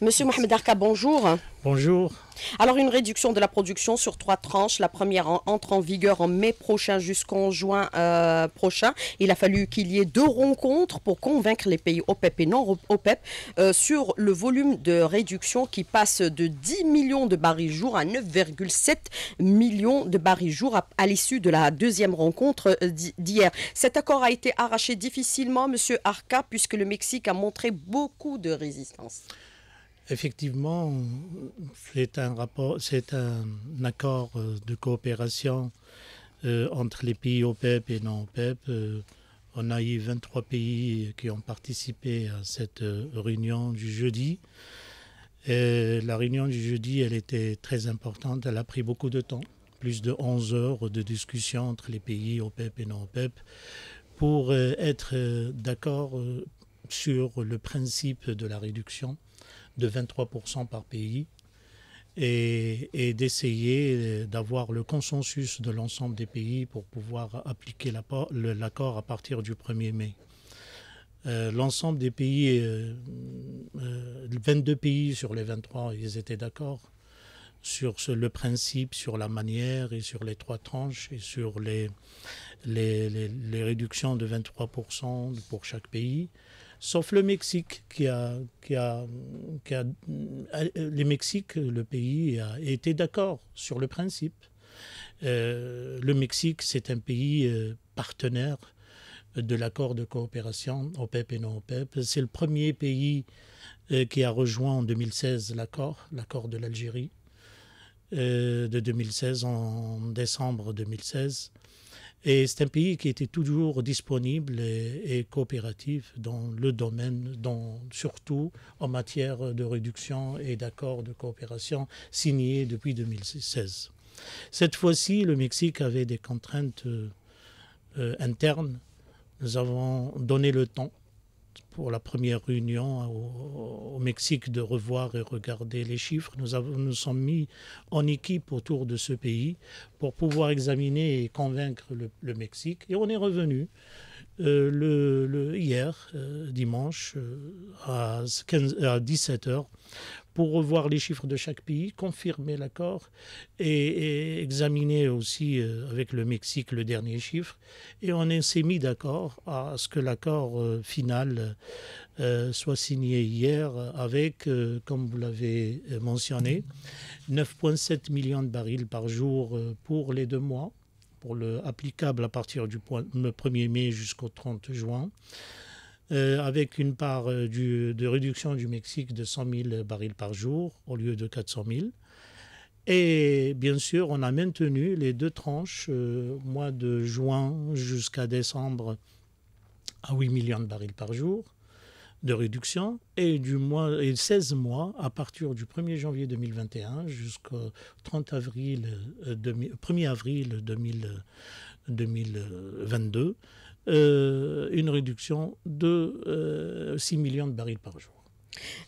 Monsieur Mohamed Arka, bonjour. Bonjour. Alors une réduction de la production sur trois tranches. La première entre en vigueur en mai prochain jusqu'en juin euh, prochain. Il a fallu qu'il y ait deux rencontres pour convaincre les pays OPEP e et non OPEP e euh, sur le volume de réduction qui passe de 10 millions de barils jour à 9,7 millions de barils jour à, l'issue de la deuxième rencontre euh, d'hier. Cet accord a été arraché difficilement, Monsieur Arca, puisque le Mexique a montré beaucoup de résistance. Effectivement, c'est un accord euh, de coopération euh, entre les pays OPEP e et non OPEP. E euh, on a eu 23 pays qui ont participé à cette réunion du jeudi. la réunion du jeudi, elle était très importante. Elle a pris beaucoup de temps, plus de 11 heures de discussion entre les pays OPEP e et non OPEP, pour être d'accord sur le principe de la réduction de 23% par pays et, d'essayer d'avoir le consensus de l'ensemble des pays pour pouvoir appliquer l'accord à partir du 1er mai. Euh, l'ensemble des pays, 22 euh, euh, pays sur les 23, ils étaient d'accord sur le principe, sur la manière et sur les trois tranches et sur les réductions de 23% pour chaque pays sauf le Mexique, qui a, a, euh, les le pays, a été d'accord sur le principe. Euh, le Mexique, c'est un pays euh, partenaire de l'accord de coopération OPEP et non PEP. C'est le premier pays qui a rejoint en 2016 l'accord, l'accord de l'Algérie de 2016 en décembre 2016. Et c'est un pays qui était toujours disponible et, coopératif dans le domaine, dans, surtout en matière de réduction et d'accords de coopération signés depuis 2016. Cette fois-ci, le Mexique avait des contraintes euh, euh, internes. Nous avons donné le temps pour la première réunion au, Mexique de revoir et regarder les chiffres. Nous avons, nous sommes mis en équipe autour de ce pays pour pouvoir examiner et convaincre le, Mexique. Et on est revenu euh, le, hier, euh, dimanche, euh, à, à 17h, pour revoir les chiffres de chaque pays, confirmer l'accord et, examiner aussi euh, avec le Mexique le dernier chiffre. Et on s'est mis d'accord à ce que l'accord euh, final euh, soit signé hier avec, comme vous l'avez mentionné, 9,7 millions de barils par jour pour les deux mois, pour le applicable à partir du 1er mai jusqu'au 30 juin. Euh, avec une part euh, de réduction du Mexique de 100 000 barils par jour au lieu de 400 000. Et bien sûr, on a maintenu les deux tranches, euh, mois de juin jusqu'à décembre, à 8 millions de barils par jour de réduction et du mois et 16 mois à partir du 1er janvier 2021 jusqu'au 30 avril 1er avril 2022 euh, une réduction de 6 euh, millions de barils par jour.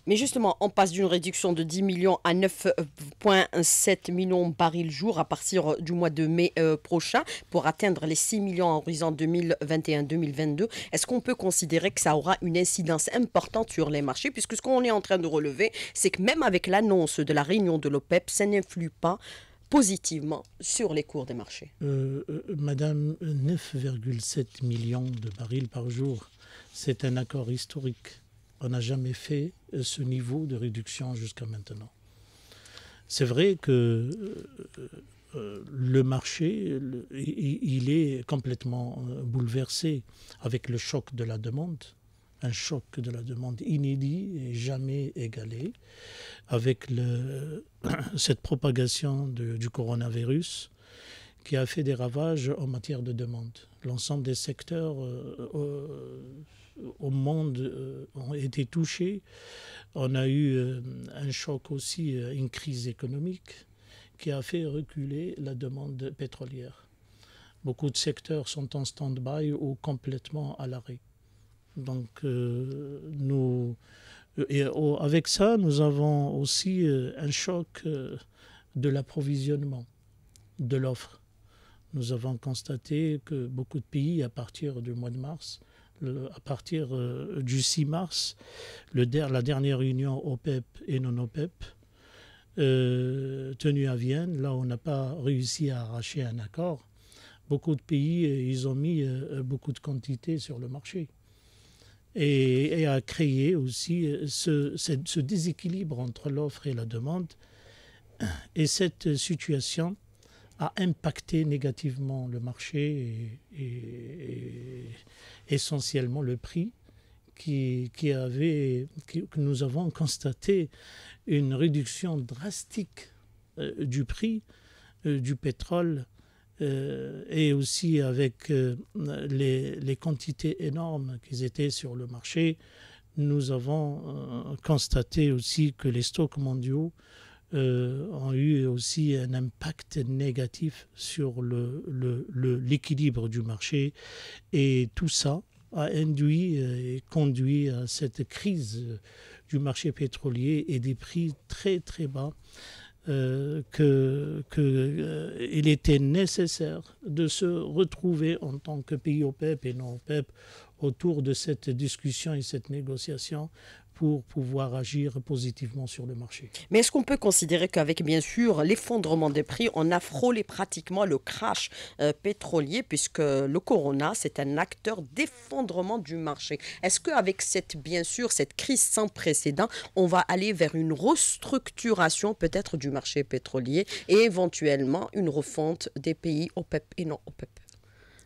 Mais justement, on passe d'une réduction de 10 millions à 9,7 millions de barils jour à partir du mois de mai euh, prochain pour atteindre les 6 millions en horizon 2021-2022. Est-ce qu'on peut considérer que ça aura une incidence importante sur les marchés Puisque ce qu'on est en train de relever, c'est que même avec l'annonce de la réunion de l'OPEP, ça n'influe pas positivement sur les cours des marchés. Euh, euh, madame, 9,7 millions de barils par jour, c'est un accord historique. On n'a jamais fait euh, ce niveau de réduction jusqu'à maintenant. C'est vrai que le marché, il est complètement bouleversé avec le choc de la demande un choc de la demande inédit et jamais égalé, avec cette propagation du coronavirus qui a fait des ravages en matière de demande. L'ensemble des secteurs euh, euh, au monde euh, ont été touchés. On a eu un choc aussi, une crise économique qui a fait reculer la demande pétrolière. Beaucoup de secteurs sont en stand-by ou complètement à l'arrêt. Donc, euh, nous, euh, avec ça, nous avons aussi euh, un choc de l'approvisionnement, de l'offre. Nous avons constaté que beaucoup de pays, à partir du mois de mars, à partir du 6 mars, le la dernière réunion OPEP e et non-OPEP, e tenue à Vienne, là on n'a pas réussi à arracher un accord, beaucoup de pays, ils ont mis beaucoup de quantités sur le marché et, a créé aussi euh, ce, déséquilibre entre l'offre et la demande. Et cette situation a impacté négativement le marché et, essentiellement le prix. Qui, avait, que nous avons constaté une réduction drastique euh, du prix euh, du pétrole euh, et aussi avec euh, les, quantités énormes qu'ils étaient sur le marché, nous avons euh, constaté aussi que les stocks mondiaux ont eu aussi un impact négatif sur l'équilibre le, du marché. Et tout ça a induit et conduit à cette crise du marché pétrolier et des prix très très bas euh, qu'il euh, il était nécessaire de se retrouver en tant que pays au OPEP et non OPEP autour de cette discussion et cette négociation pour pouvoir agir positivement sur le marché. Mais est-ce qu'on peut considérer qu'avec, bien sûr, l'effondrement des prix, on a frôlé pratiquement le crash euh, pétrolier, puisque le corona, c'est un acteur d'effondrement du marché. Est-ce qu'avec cette, bien sûr, cette crise sans précédent, on va aller vers une restructuration peut-être du marché pétrolier et éventuellement une refonte des pays OPEP e et non OPEP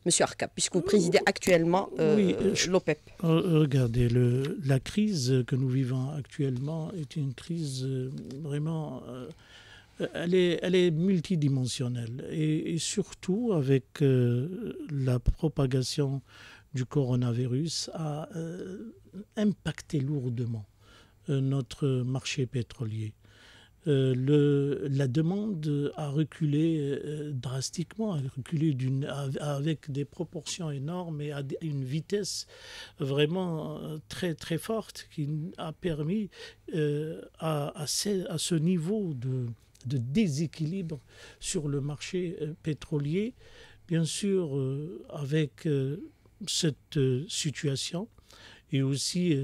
Monsieur Arca, puisque vous présidez actuellement euh, euh, l'OPEP. Regardez, la crise que nous vivons actuellement est une crise euh, vraiment... elle, est, elle est, multidimensionnelle et, surtout avec la propagation du coronavirus a impacté lourdement notre marché pétrolier. Euh, le, la demande a reculé euh, drastiquement, a reculé avec des proportions énormes et à une vitesse vraiment euh, très très forte qui a permis à, à, ce, niveau de, de, déséquilibre sur le marché pétrolier, bien sûr avec cette situation et aussi,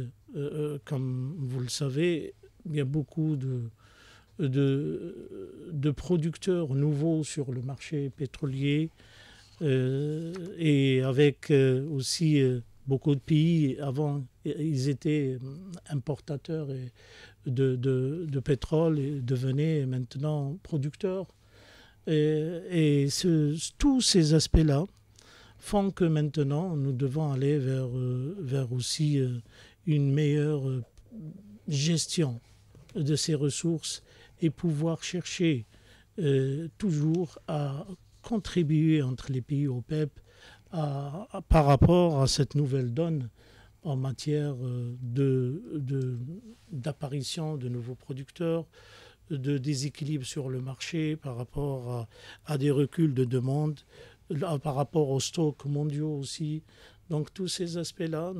comme vous le savez, il y a beaucoup de de, de producteurs nouveaux sur le marché pétrolier euh, et avec euh, aussi euh, beaucoup de pays, avant ils étaient importateurs et de, de, pétrole et devenaient maintenant producteurs. Et, tous ces aspects-là font que maintenant nous devons aller vers, vers aussi une meilleure gestion de ces ressources et pouvoir chercher euh, toujours à contribuer entre les pays au PEP à, par rapport à cette nouvelle donne en matière euh, d'apparition de, d'apparition de nouveaux producteurs, de déséquilibre sur le marché par rapport à, à des reculs de demande, euh, par rapport aux stocks mondiaux aussi. Donc tous ces aspects-là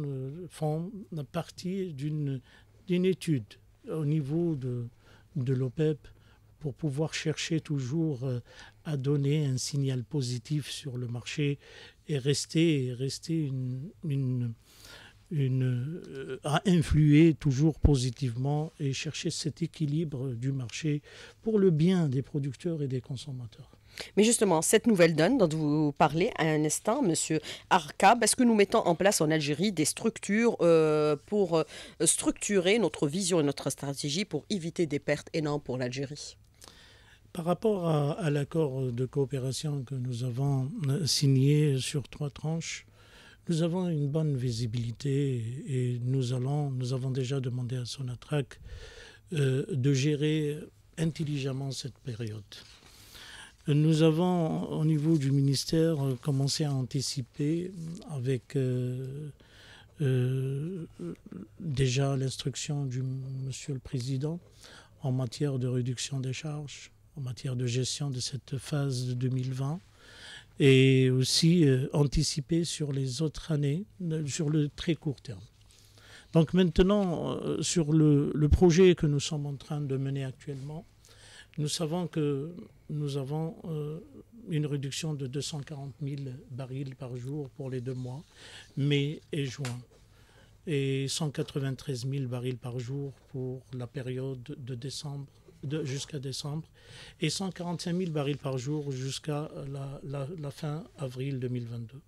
font partie d'une étude au niveau de, de l'OPEP e pour pouvoir chercher toujours euh, à donner un signal positif sur le marché et rester, une, une, à euh, influer toujours positivement et chercher cet équilibre du marché pour le bien des producteurs et des consommateurs. Mais justement, cette nouvelle donne dont vous parlez à un instant, M. Arkab, est-ce que nous mettons en place en Algérie des structures euh, pour euh, structurer notre vision et notre stratégie pour éviter des pertes énormes pour l'Algérie par rapport à l'accord de coopération que nous avons signé sur trois tranches, nous avons une bonne visibilité et nous allons, nous avons déjà demandé à Sonatrac euh, de gérer intelligemment cette période. Nous avons, au niveau du ministère, euh, commencé à anticiper avec euh, déjà l'instruction du Monsieur le Président en matière de réduction des charges, en matière de gestion de cette phase de 2020 et aussi euh, anticiper sur les autres années, euh, sur le très court terme. Donc maintenant, euh, sur le, projet que nous sommes en train de mener actuellement, nous savons que nous avons une réduction de 240 000 barils par jour pour les deux mois, mai et juin, et 193 000 barils par jour pour la période de décembre jusqu'à décembre et 145 000 barils par jour jusqu'à la, fin avril 2022.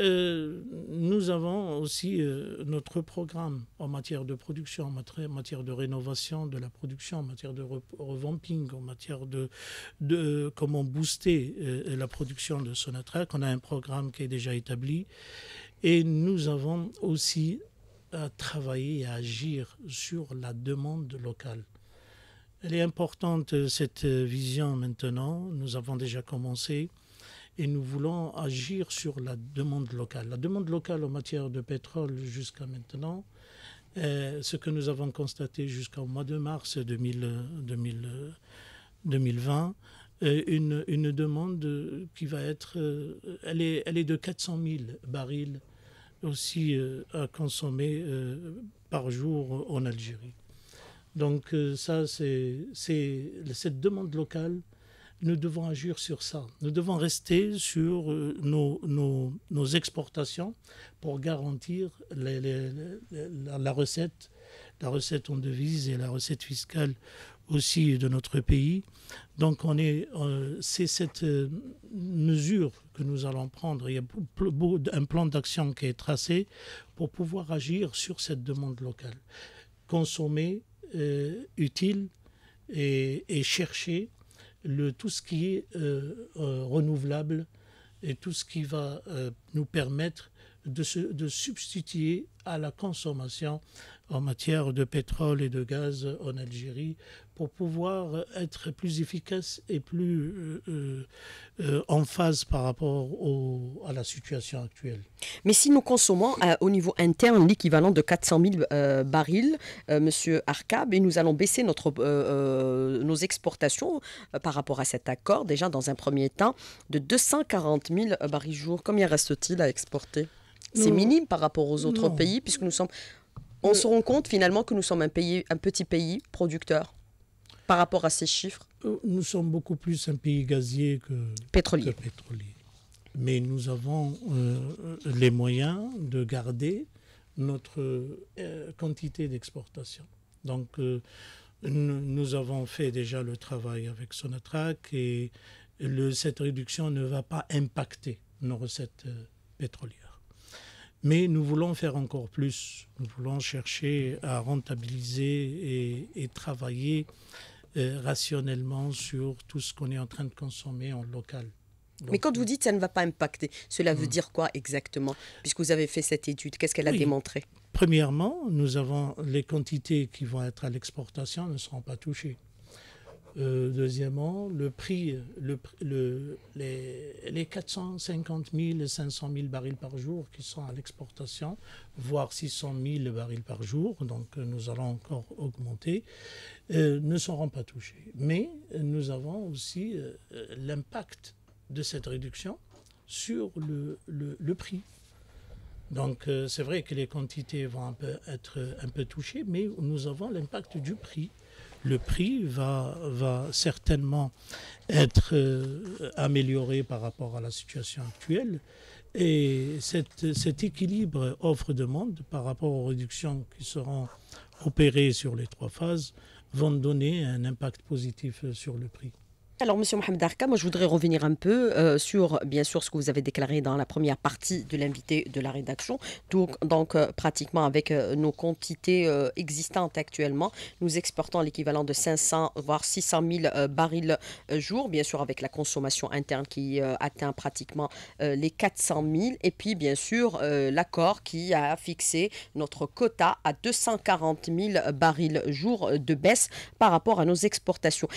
Euh, nous avons aussi euh, notre programme en matière de production, en matière de rénovation de la production, en matière de revamping, en matière de, comment booster euh, la production de sonatraque. On a un programme qui est déjà établi et nous avons aussi à travailler et à agir sur la demande locale. Elle est importante, euh, cette euh, vision maintenant. Nous avons déjà commencé et nous voulons agir sur la demande locale. La demande locale en matière de pétrole jusqu'à maintenant, euh, ce que nous avons constaté jusqu'au mois de mars 2000, 2020, une, demande qui va être, elle est, elle est de 400 000 barils aussi à consommer par jour en Algérie. Donc euh, ça, c'est cette demande locale. Nous devons agir sur ça. Nous devons rester sur euh, nos, nos, exportations pour garantir la, recette, la recette en devise et la recette fiscale aussi de notre pays. Donc on est, euh, c'est cette mesure que nous allons prendre. Il y a un plan d'action qui est tracé pour pouvoir agir sur cette demande locale. Consommer euh, utile et, chercher le, tout ce qui est euh, euh, renouvelable et tout ce qui va nous permettre de substituer à la consommation en matière de pétrole et de gaz en Algérie pour pouvoir être plus efficace et plus euh, euh, euh, en phase par rapport à la situation actuelle. Mais si nous consommons au niveau interne l'équivalent de 400 000 barils, Monsieur Arcab, et nous allons baisser notre, nos exportations par rapport à cet accord, déjà dans un premier temps, de 240 000 barils jour, combien reste-t-il à exporter C'est minime par rapport aux autres pays, puisque nous sommes... On se rend compte finalement que nous sommes un, pays, un petit pays producteur par rapport à ces chiffres euh, Nous sommes beaucoup plus un pays gazier que pétrolier. Mais nous avons euh, les moyens de garder notre euh, quantité d'exportation. Donc, nous avons fait déjà le travail avec Sonatrach et le, cette réduction ne va pas impacter nos recettes pétrolières. Mais nous voulons faire encore plus. Nous voulons chercher à rentabiliser et, et travailler euh, rationnellement sur tout ce qu'on est en train de consommer en local. Mais quand vous euh, dites ça ne va pas impacter, cela veut hmm. dire quoi exactement Puisque vous avez fait cette étude, qu'est-ce qu'elle a démontré Premièrement, nous avons les quantités qui vont être à l'exportation ne seront pas touchées. Euh, deuxièmement, le prix, le, les, 450 000 500 000 barils par jour qui sont à l'exportation, voire 600 000 barils par jour, donc euh, nous allons encore augmenter, euh, ne seront pas touchés. Mais nous avons aussi l'impact de cette réduction sur le, le prix. Donc c'est vrai que les quantités vont un peu être un peu touchées, mais nous avons l'impact du prix le prix va, certainement être euh, amélioré par rapport à la situation actuelle. Et cet équilibre offre-demande par rapport aux réductions qui seront opérées sur les trois phases vont donner un impact positif sur le prix. Alors, Monsieur Mohamed Arka, moi, je voudrais revenir un peu euh, sur, bien sûr, ce que vous avez déclaré dans la première partie de l'invité de la rédaction. Donc, euh, pratiquement avec euh, nos quantités existantes actuellement, nous exportons l'équivalent de 500, voire 600 000 barils jour, bien sûr, avec la consommation interne qui atteint pratiquement les 400 000. Et puis, bien sûr, l'accord qui a fixé notre quota à 240 000 barils jour de baisse par rapport à nos exportations.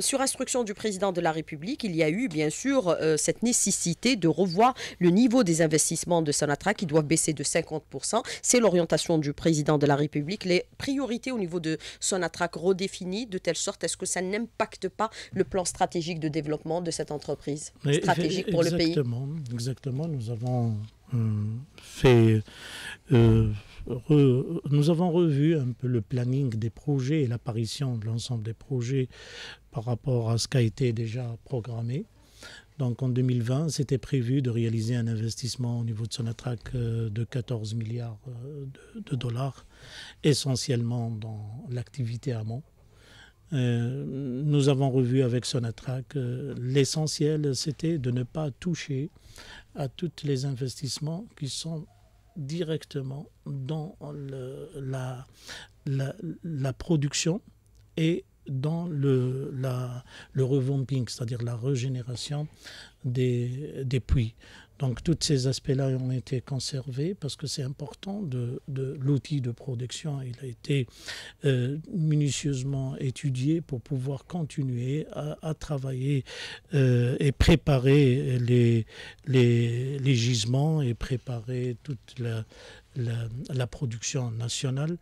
sur instruction du président de la République, il y a eu bien sûr euh, cette nécessité de revoir le niveau des investissements de Sonatra qui doit baisser de 50%. C'est l'orientation du président de la République. Les priorités au niveau de Sonatrach redéfinies de telle sorte est-ce que ça n'impacte pas le plan stratégique de développement de cette entreprise stratégique pour le pays Exactement, exactement. Nous avons euh, fait euh, nous avons revu un peu le planning des projets et l'apparition de l'ensemble des projets par rapport à ce qui a été déjà programmé. Donc en 2020, c'était prévu de réaliser un investissement au niveau de Sonatrac euh, de 14 milliards euh, de, dollars, essentiellement dans l'activité amont. Euh, nous avons revu avec Sonatrac, euh, l'essentiel c'était de ne pas toucher à tous les investissements qui sont directement dans la, la, production et dans le, la, le revamping, c'est-à-dire la régénération des puits. Donc tous ces aspects-là ont été conservés parce que c'est important de, l'outil de production. Il a été euh, minutieusement étudié pour pouvoir continuer à, travailler euh, et préparer les, gisements et préparer toute la, production nationale.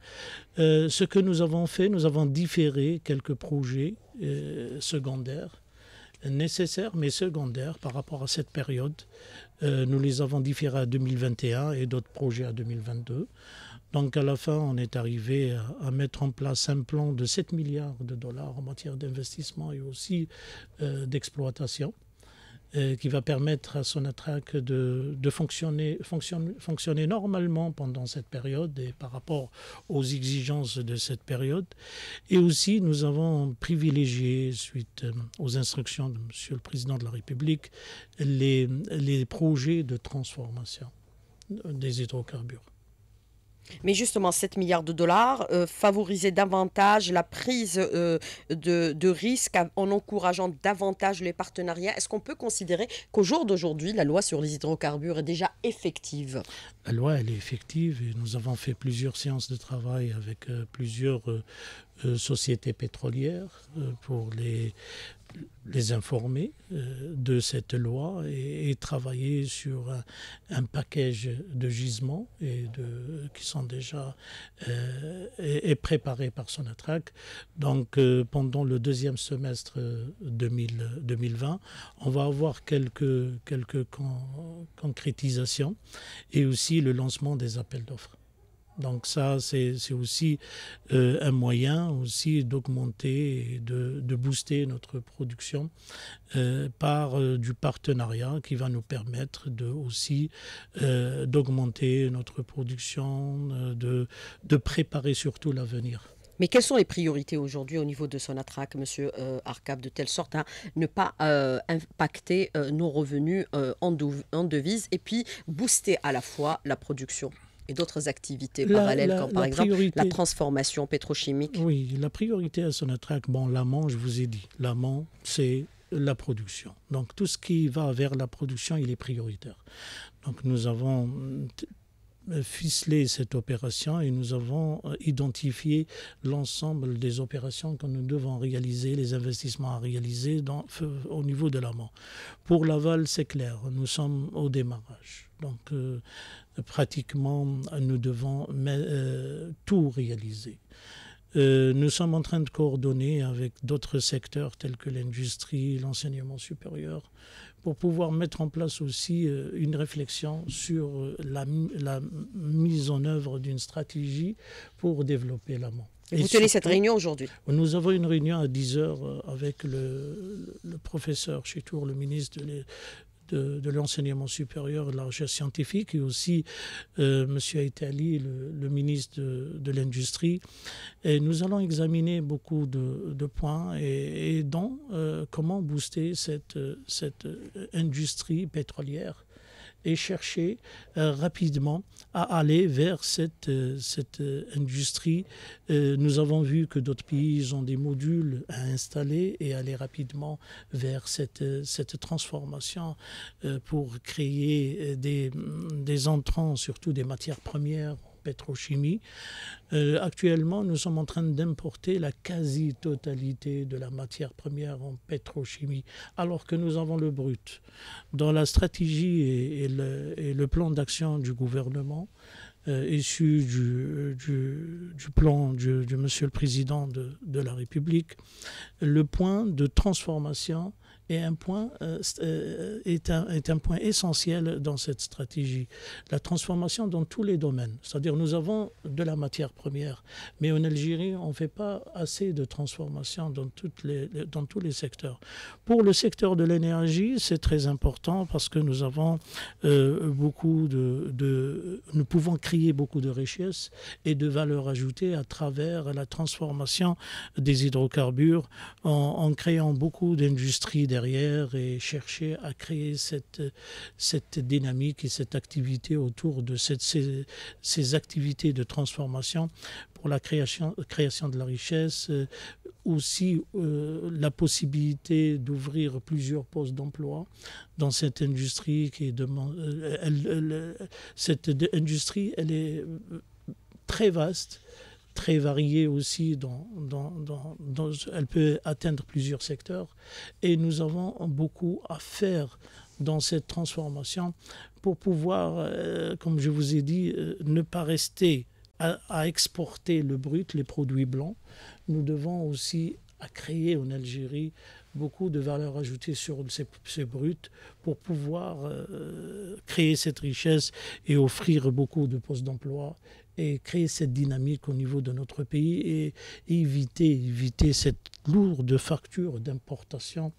Euh, ce que nous avons fait, nous avons différé quelques projets secondaires nécessaires mais secondaires par rapport à cette période. Euh, nous les avons différés à 2021 et d'autres projets à 2022. Donc à la fin, on est arrivé à, mettre en place un plan de 7 milliards de dollars en matière d'investissement et aussi euh, d'exploitation. Euh, qui va permettre à Sonatrach de, fonctionner, normalement pendant cette période et par rapport aux exigences de cette période. Et aussi, nous avons privilégié, suite euh, aux instructions de M. le Président de la République, les projets de transformation des hydrocarbures. Mais justement, 7 milliards de dollars euh, favoriser davantage la prise euh, de, risque risques en encourageant davantage les partenariats. Est-ce qu'on peut considérer qu'au jour d'aujourd'hui, la loi sur les hydrocarbures est déjà effective La loi, elle est effective et nous avons fait plusieurs séances de travail avec euh, plusieurs sociétés pétrolières pour les les informer euh, de cette loi et, travailler sur un, paquet de gisements et de, qui sont déjà euh, préparés par Sonatrach. Donc euh, pendant le deuxième semestre 2020, on va avoir quelques, quelques concrétisations et aussi le lancement des appels d'offres. Donc ça, c'est aussi euh, un moyen aussi d'augmenter de, booster notre production euh, par euh, du partenariat qui va nous permettre de, aussi d'augmenter notre production, de, préparer surtout l'avenir. Mais quelles sont les priorités aujourd'hui au niveau de Sonatrac, Monsieur Arkab, de telle sorte à ne pas impacter nos revenus en, en, devise et puis booster à la fois la production et d'autres activités parallèles, comme par exemple la transformation pétrochimique Oui, la priorité à Sonatrach, bon, l'amont, je vous ai dit, l'amont, c'est la production. Donc tout ce qui va vers la production, il est prioritaire. Donc nous avons euh, ficelé cette opération et nous avons euh, identifié l'ensemble des opérations que nous devons réaliser, les investissements à réaliser dans, au niveau de l'amont. Pour l'aval, c'est clair, nous sommes au démarrage. Donc euh, pratiquement, nous devons euh, tout réaliser. Euh, nous sommes en train de coordonner avec d'autres secteurs tels que l'industrie, l'enseignement supérieur, pour pouvoir mettre en place aussi euh, une réflexion sur la, mise en œuvre d'une stratégie pour développer l'amont. Vous tenez cette réunion aujourd'hui Nous avons une réunion à 10h avec le, le professeur Chitour, le ministre de de, l'enseignement supérieur et de la recherche scientifique, et aussi euh, M. Itali, le, ministre de, l'Industrie. Et nous allons examiner beaucoup de, points et, et euh, comment booster cette, cette euh, industrie pétrolière et chercher euh, rapidement à aller vers cette, euh, cette euh, industrie. nous avons vu que d'autres pays ont des modules à installer et aller rapidement vers cette, cette transformation pour créer des, des entrants, surtout des matières premières pétrochimie. Euh, actuellement, nous sommes en train d'importer la quasi-totalité de la matière première en pétrochimie, alors que nous avons le brut. Dans la stratégie et, le, plan d'action du gouvernement, euh, issu du, plan du, Monsieur le Président de, de la République, le point de transformation est un point, euh, euh, est, un, est un point essentiel dans cette stratégie. La transformation dans tous les domaines. C'est-à-dire nous avons de la matière première, mais en Algérie, on ne fait pas assez de transformation dans, toutes les, dans tous les secteurs. Pour le secteur de l'énergie, c'est très important parce que nous avons euh, beaucoup de, de... Nous pouvons créer beaucoup de richesses et de valeur ajoutée à travers la transformation des hydrocarbures en, créant beaucoup d'industries et chercher à créer cette, cette dynamique et cette activité autour de cette, ces, activités de transformation pour la création, création de la richesse, euh, aussi euh, la possibilité d'ouvrir plusieurs postes d'emploi dans cette industrie qui demande euh, cette industrie elle est très vaste très variée aussi. Dans, dans, dans, elle peut atteindre plusieurs secteurs. Et nous avons beaucoup à faire dans cette transformation pour pouvoir, euh, comme je vous ai dit, euh, ne pas rester à, exporter le brut, les produits blancs. Nous devons aussi à créer en Algérie beaucoup de valeur ajoutée sur ces, ces bruts pour pouvoir euh, créer cette richesse et offrir beaucoup de postes d'emploi et créer cette dynamique au niveau de notre pays et éviter, éviter cette lourde facture d'importation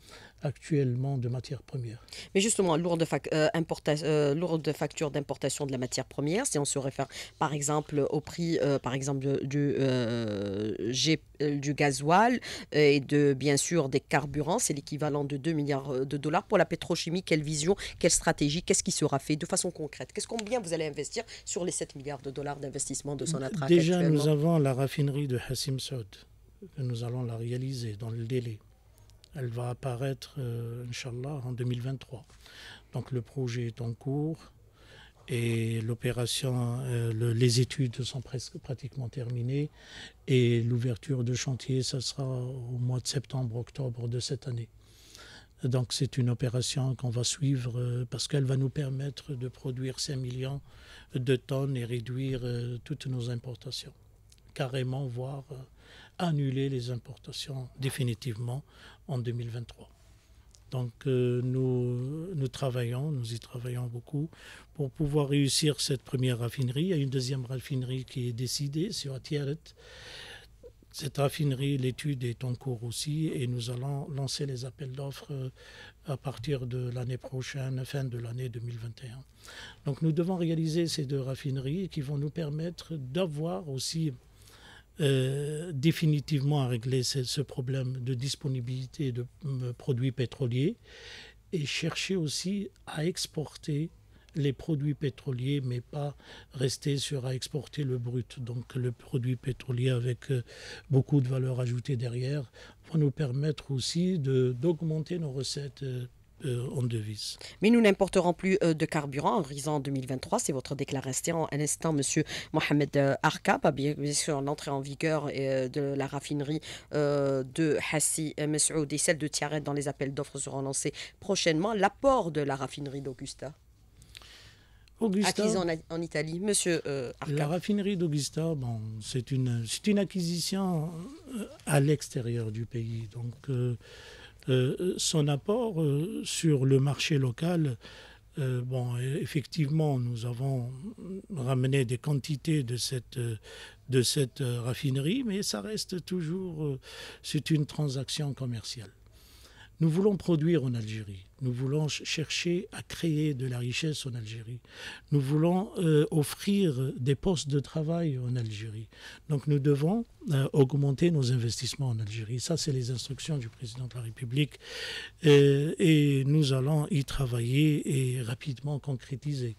actuellement de matières premières. Mais justement, lourde, euh, euh, de facture d'importation de la matière première, si on se réfère par exemple au prix euh, par exemple du, G, du gasoil et de bien sûr des carburants, c'est l'équivalent de 2 milliards de dollars. Pour la pétrochimie, quelle vision, quelle stratégie, qu'est-ce qui sera fait de façon concrète Qu'est-ce combien vous allez investir sur les 7 milliards de dollars d'investissement de son actuellement Déjà, nous avons la raffinerie de Hassim Saud, que nous allons la réaliser dans le délai. Elle va apparaître, euh, Inch'Allah, en 2023. Donc le projet est en cours et l'opération, euh, les études sont presque pratiquement terminées et l'ouverture de chantier, ça sera au mois de septembre-octobre de cette année. Donc c'est une opération qu'on va suivre euh, parce qu'elle va nous permettre de produire 5 millions de tonnes et réduire toutes nos importations. Carrément, voire annuler les importations définitivement en 2023. Donc euh, nous, nous travaillons, nous y travaillons beaucoup pour pouvoir réussir cette première raffinerie. Il y a une deuxième raffinerie qui est décidée sur Atiaret. Cette raffinerie, l'étude est en cours aussi et nous allons lancer les appels d'offres euh, à partir de l'année prochaine, fin de l'année 2021. Donc nous devons réaliser ces deux raffineries qui vont nous permettre d'avoir aussi euh, définitivement à régler ce, problème de disponibilité de euh, produits pétroliers et chercher aussi à exporter les produits pétroliers, mais pas rester sur à exporter le brut. Donc le produit pétrolier avec euh, beaucoup de valeur ajoutée derrière va nous permettre aussi d'augmenter nos recettes euh, en devise. Mais nous n'importerons plus euh, de carburant en horizon 2023. C'est votre déclaration Un instant, Monsieur Mohamed euh, Arka. Bien, sûr, l'entrée en vigueur de la raffinerie de Hassi Monsieur et celle de Tiaret dans les appels d'offres seront lancés prochainement. L'apport de la raffinerie d'Augusta acquise en, Italie. Monsieur euh, La raffinerie d'Augusta, bon, c'est une, une acquisition à l'extérieur du pays. Donc, euh, son apport euh, sur le marché local euh, bon, effectivement, nous avons ramené des quantités de cette, de cette raffinerie, mais ça reste toujours, c'est une transaction commerciale. Nous voulons produire en Algérie. Nous voulons chercher à créer de la richesse en Algérie. Nous voulons euh, offrir des postes de travail en Algérie. Donc nous devons euh, augmenter nos investissements en Algérie. Ça, c'est les instructions du président de la République. Euh, et nous allons y travailler et rapidement concrétiser.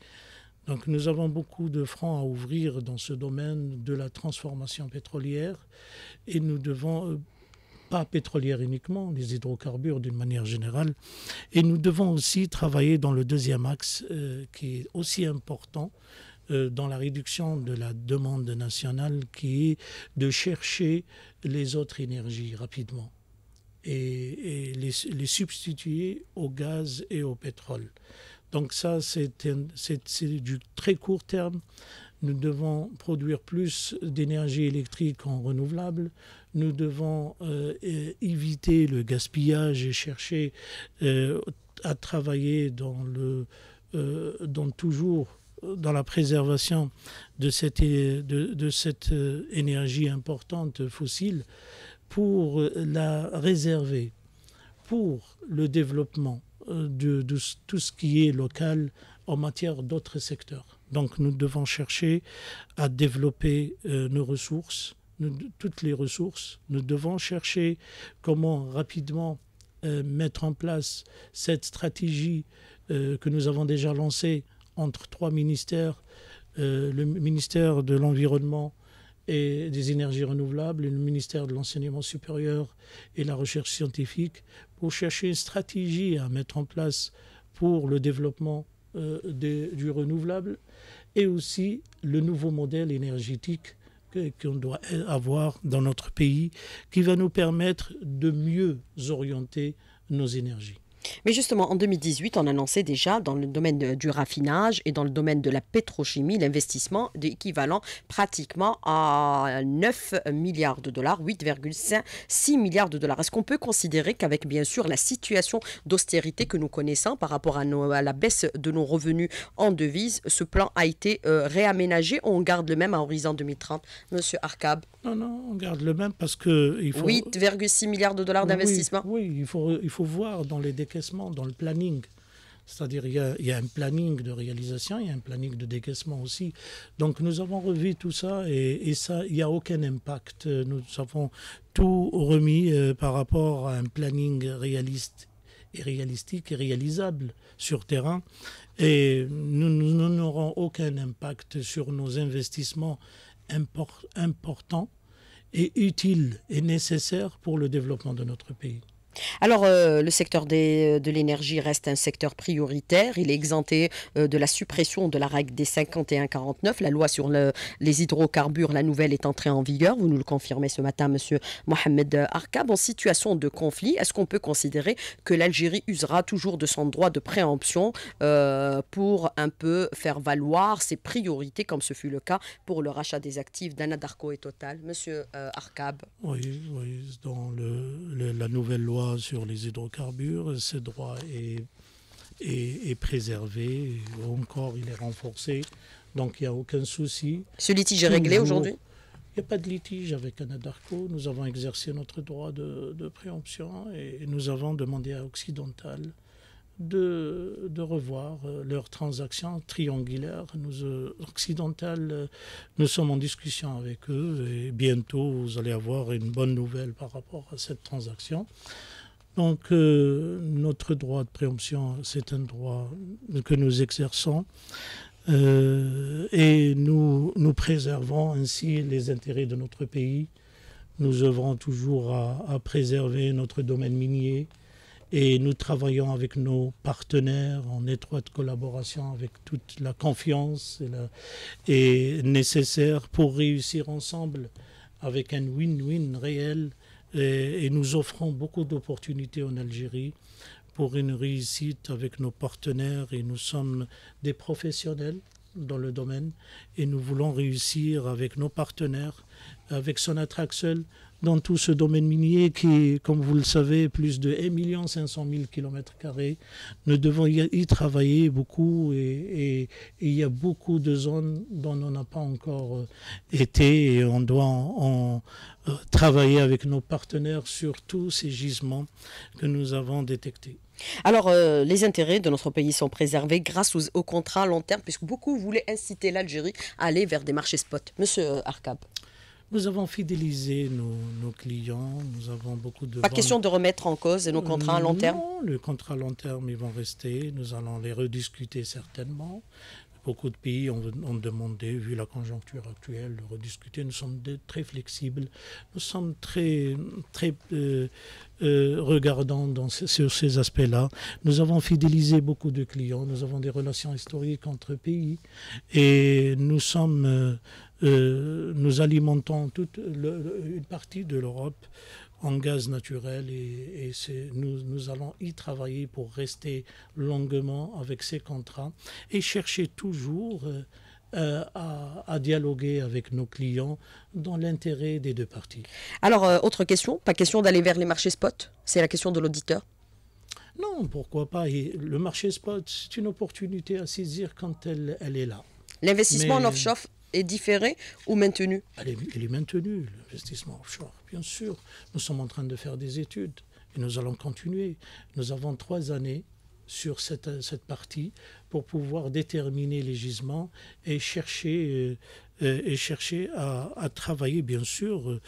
Donc nous avons beaucoup de francs à ouvrir dans ce domaine de la transformation pétrolière et nous devons pas pétrolière uniquement, les hydrocarbures d'une manière générale. Et nous devons aussi travailler dans le deuxième axe euh, qui est aussi important euh, dans la réduction de la demande nationale, qui est de chercher les autres énergies rapidement et, les, substituer au gaz et au pétrole. Donc ça, c'est du très court terme. Nous devons produire plus d'énergie électrique en renouvelable, nous devons euh, éviter le gaspillage et chercher euh, à travailler dans le euh, toujours dans la préservation de cette, de, cette énergie importante fossile pour la réserver pour le développement de, tout ce qui est local en matière d'autres secteurs. Donc nous devons chercher à développer nos ressources, toutes les ressources. Nous devons chercher comment rapidement euh, mettre en place cette stratégie euh, que nous avons déjà lancée entre trois ministères, euh, le ministère de l'Environnement et des énergies renouvelables, le ministère de l'enseignement supérieur et la recherche scientifique, pour chercher une stratégie à mettre en place pour le développement du renouvelable et aussi le nouveau modèle énergétique qu'on doit avoir dans notre pays qui va nous permettre de mieux orienter nos énergies. Mais justement, en 2018, on annonçait déjà dans le domaine du raffinage et dans le domaine de la pétrochimie l'investissement d'équivalent pratiquement à 9 milliards de dollars, 8,6 milliards de dollars. Est-ce qu'on peut considérer qu'avec bien sûr la situation d'austérité que nous connaissons par rapport à, la baisse de nos revenus en devise, ce plan a été euh, réaménagé ou on garde le même à horizon 2030 Monsieur Arkab Non, non, on garde le même parce que... Faut... 8,6 milliards de dollars d'investissement oui, il, faut, il faut voir dans les déclarations dans le planning. C'est-à-dire il, y, a, un planning de réalisation, il y a un planning de décaissement aussi. Donc nous avons revu tout ça et, ça, il n'y a aucun impact. Nous avons tout remis euh, par rapport à un planning réaliste et réalistique et réalisable sur terrain. Et nous, n'aurons aucun impact sur nos investissements importants et utiles et nécessaires pour le développement de notre pays. Alors, euh, le secteur euh, de l'énergie reste un secteur prioritaire. Il est exempté euh, de la suppression de la règle des 51-49. La loi sur les hydrocarbures, la nouvelle, est entrée en vigueur. Vous nous le confirmez ce matin, M. Mohamed Arkab. En situation de conflit, est-ce qu'on peut considérer que l'Algérie usera toujours de son droit de préemption pour un peu faire valoir ses priorités, comme ce fut le cas pour le rachat des actifs d'Anadarko et Total Monsieur Arkab. Oui, dans la nouvelle loi sur les hydrocarbures, ce droit est, est, est préservé, encore il est renforcé, donc il n'y a aucun souci. Ce litige est réglé aujourd'hui il n'y a pas de litige avec Anadarko. Nous avons exercé notre droit de, préemption et, nous avons demandé à Occidental de, de, revoir euh, leur transaction triangulaire Nous, euh, Occidental, euh, nous sommes en discussion avec eux et bientôt vous allez avoir une bonne nouvelle par rapport à cette transaction. Donc euh, notre droit de préemption, c'est un droit que nous exerçons euh, et nous, préservons ainsi les intérêts de notre pays. Nous œuvrons toujours à, préserver notre domaine minier et nous travaillons avec nos partenaires en étroite collaboration avec toute la confiance et, nécessaire pour réussir ensemble avec un win-win réel et, nous offrons beaucoup d'opportunités en Algérie pour une réussite avec nos partenaires et nous sommes des professionnels dans le domaine et nous voulons réussir avec nos partenaires, avec Sonatraxel, dans tout ce domaine minier qui, comme vous le savez, plus de 1 500 kilomètres carrés. Nous devons y travailler beaucoup et, il y a beaucoup de zones dont on n'a pas encore euh, été et on doit euh, travailler avec nos partenaires sur tous ces gisements que nous avons détectés. Alors, euh, les intérêts de notre pays sont préservés grâce aux, contrats à long terme, puisque beaucoup voulaient inciter l'Algérie à aller vers des marchés spot. Monsieur euh, Arkab. Nous avons fidélisé nos, clients, nous avons beaucoup de... Pas question de remettre en cause nos contrats à long terme Non, les contrats à long terme, ils vont rester, nous allons les rediscuter certainement. Beaucoup de pays ont, demandé, vu la conjoncture actuelle, de rediscuter. Nous sommes très flexibles, nous sommes très, très euh, euh, regardant dans, sur ces aspects-là. Nous avons fidélisé beaucoup de clients, nous avons des relations historiques entre pays et nous sommes, euh, euh, nous alimentons toute une partie de l'Europe en gaz naturel et, nous, allons y travailler pour rester longuement avec ces contrats et chercher toujours euh, à, dialoguer avec nos clients dans l'intérêt des deux parties. Alors, euh, autre question, pas question d'aller vers les marchés spot, c'est la question de l'auditeur. Non, pourquoi pas. le marché spot, c'est une opportunité à saisir quand elle, elle est là. L'investissement Mais... en offshore est différé ou maintenu Il est, maintenu, est maintenue, l'investissement offshore, bien sûr. Nous sommes en train de faire des études et nous allons continuer. Nous avons trois années sur cette, cette, partie pour pouvoir déterminer les gisements et chercher, euh, euh, et chercher à, travailler, bien sûr, euh,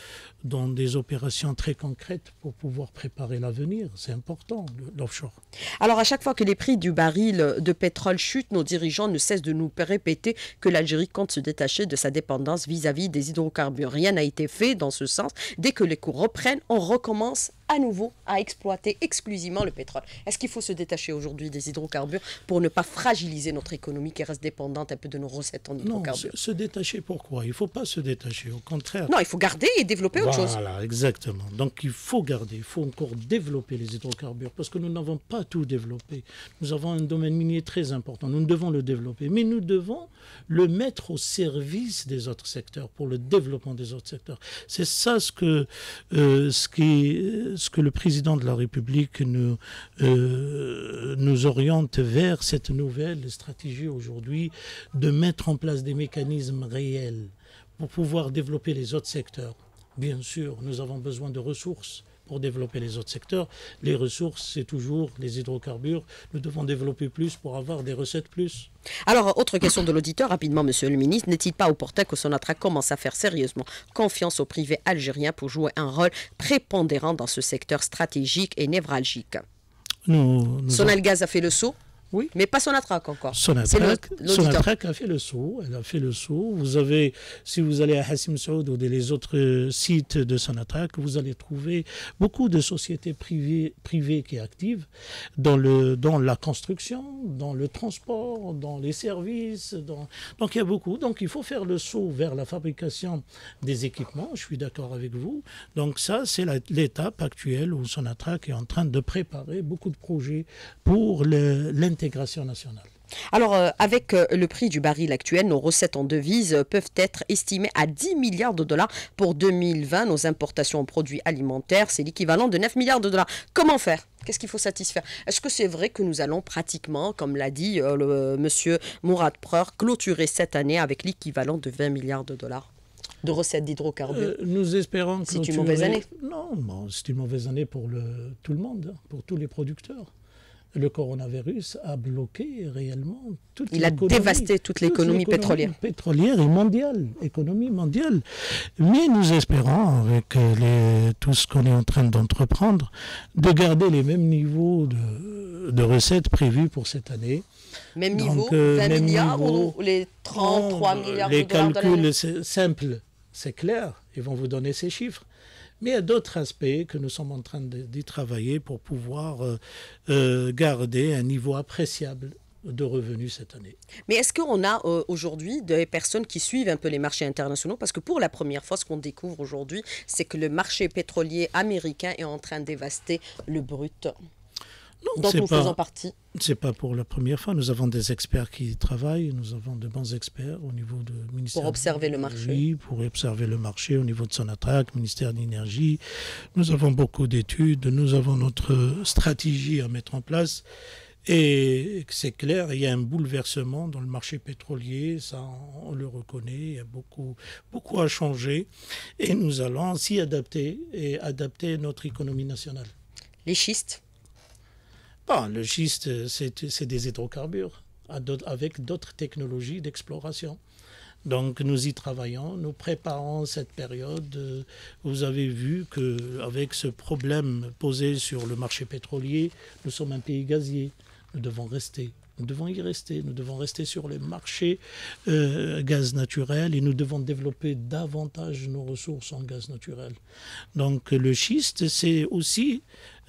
dans des opérations très concrètes pour pouvoir préparer l'avenir. C'est important, l'offshore. Alors, à chaque fois que les prix du baril de pétrole chutent, nos dirigeants ne cessent de nous répéter que l'Algérie compte se détacher de sa dépendance vis-à-vis -vis des hydrocarbures. Rien n'a été fait dans ce sens. Dès que les cours reprennent, on recommence à nouveau à exploiter exclusivement le pétrole. Est-ce qu'il faut se détacher aujourd'hui des hydrocarbures pour ne pas fragiliser notre économie qui reste dépendante un peu de nos recettes en hydrocarbures Non, se, se détacher pourquoi Il ne faut pas se détacher, au contraire. Non, il faut garder et développer autre chose. Voilà, exactement. Donc il faut garder, il faut encore développer les hydrocarbures parce que nous n'avons pas tout développé. Nous avons un domaine minier très important, nous devons le développer, mais nous devons le mettre au service des autres secteurs, pour le développement des autres secteurs. C'est ça ce que euh, ce qui euh, ce que le président de la République nous, euh, nous oriente vers cette nouvelle stratégie aujourd'hui de mettre en place des mécanismes réels pour pouvoir développer les autres secteurs. Bien sûr, nous avons besoin de ressources, pour développer les autres secteurs. Les ressources, c'est toujours les hydrocarbures. Nous devons développer plus pour avoir des recettes plus. Alors, autre question de l'auditeur, rapidement, monsieur le ministre. N'est-il pas opportun que Sonatra commence à faire sérieusement confiance au privé algérien pour jouer un rôle prépondérant dans ce secteur stratégique et névralgique nous, a fait le saut oui. Mais pas Sonatrac encore. Sonatrac, a fait le saut. Elle a fait le saut. Vous avez, si vous allez à Hassim Saoud ou les autres sites de Sonatrac, vous allez trouver beaucoup de sociétés privées, privées qui activent dans, le, dans la construction, dans le transport, dans les services. donc il y a beaucoup. Donc il faut faire le saut vers la fabrication des équipements. Je suis d'accord avec vous. Donc ça, c'est l'étape actuelle où Sonatrac est en train de préparer beaucoup de projets pour l'intégration alors, euh, avec euh, le prix du baril actuel, nos recettes en devises euh, peuvent être estimées à 10 milliards de dollars pour 2020. Nos importations en produits alimentaires, c'est l'équivalent de 9 milliards de dollars. Comment faire Qu'est-ce qu'il faut satisfaire Est-ce que c'est vrai que nous allons pratiquement, comme l'a dit le, monsieur Mourad Preur, clôturer cette année avec l'équivalent de 20 milliards de dollars de recettes d'hydrocarbures Nous espérons que... C'est une mauvaise année Non, c'est une mauvaise année pour tout le monde, hein, pour tous les producteurs le coronavirus a bloqué réellement toute Il a dévasté toute l'économie pétrolière. Pétrolière et mondiale, économie mondiale. Mais nous espérons, avec les, tout ce qu'on est en train d'entreprendre, de garder les mêmes niveaux de, recettes prévues pour cette année. Même niveau, 20 euh, milliards ou les 33 milliards de dollars Les calculs simples, c'est clair, ils vont vous donner ces chiffres mais il y a d'autres aspects que nous sommes en train d'y travailler pour pouvoir euh, euh, garder un niveau appréciable de revenus cette année. Mais est-ce qu'on a euh, aujourd'hui des personnes qui suivent un peu les marchés internationaux Parce que pour la première fois, ce qu'on découvre aujourd'hui, c'est que le marché pétrolier américain est en train de dévaster le brut. Donc nous faisons partie. C'est pas pour la première fois. Nous avons des experts qui travaillent. Nous avons de bons experts au niveau du ministère. Pour observer le marché. Oui, pour observer le marché au niveau de son attaque, ministère de l'énergie. Nous avons beaucoup d'études. Nous avons notre stratégie à mettre en place. Et c'est clair, il y a un bouleversement dans le marché pétrolier, ça on le reconnaît, il y a beaucoup, beaucoup à changer et nous allons s'y adapter et adapter notre économie nationale. Les schistes le schiste, c'est des hydrocarbures avec d'autres technologies d'exploration. Donc nous y travaillons, nous préparons cette période. Euh, vous avez vu que avec ce problème posé sur le marché pétrolier, nous sommes un pays gazier. Nous devons rester. Nous devons y rester. Nous devons rester sur les marchés euh, gaz naturel et nous devons développer davantage nos ressources en gaz naturel. Donc le schiste, c'est aussi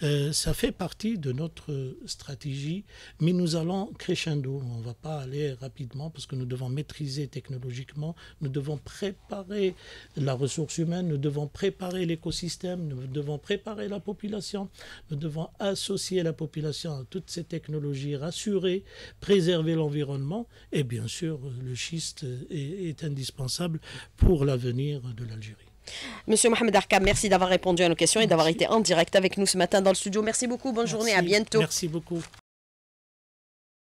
euh, ça fait partie de notre stratégie, mais nous allons crescendo. On ne va pas aller rapidement parce que nous devons maîtriser technologiquement, nous devons préparer la ressource humaine, nous devons préparer l'écosystème, nous devons préparer la population, nous devons associer la population à toutes ces technologies, rassurer, préserver l'environnement et bien sûr le schiste est indispensable pour l'avenir de l'Algérie. Monsieur Mohamed Arkab, merci d'avoir répondu à nos questions et d'avoir été en direct avec nous ce matin dans le studio. Merci beaucoup, bonne journée, à bientôt. Merci beaucoup.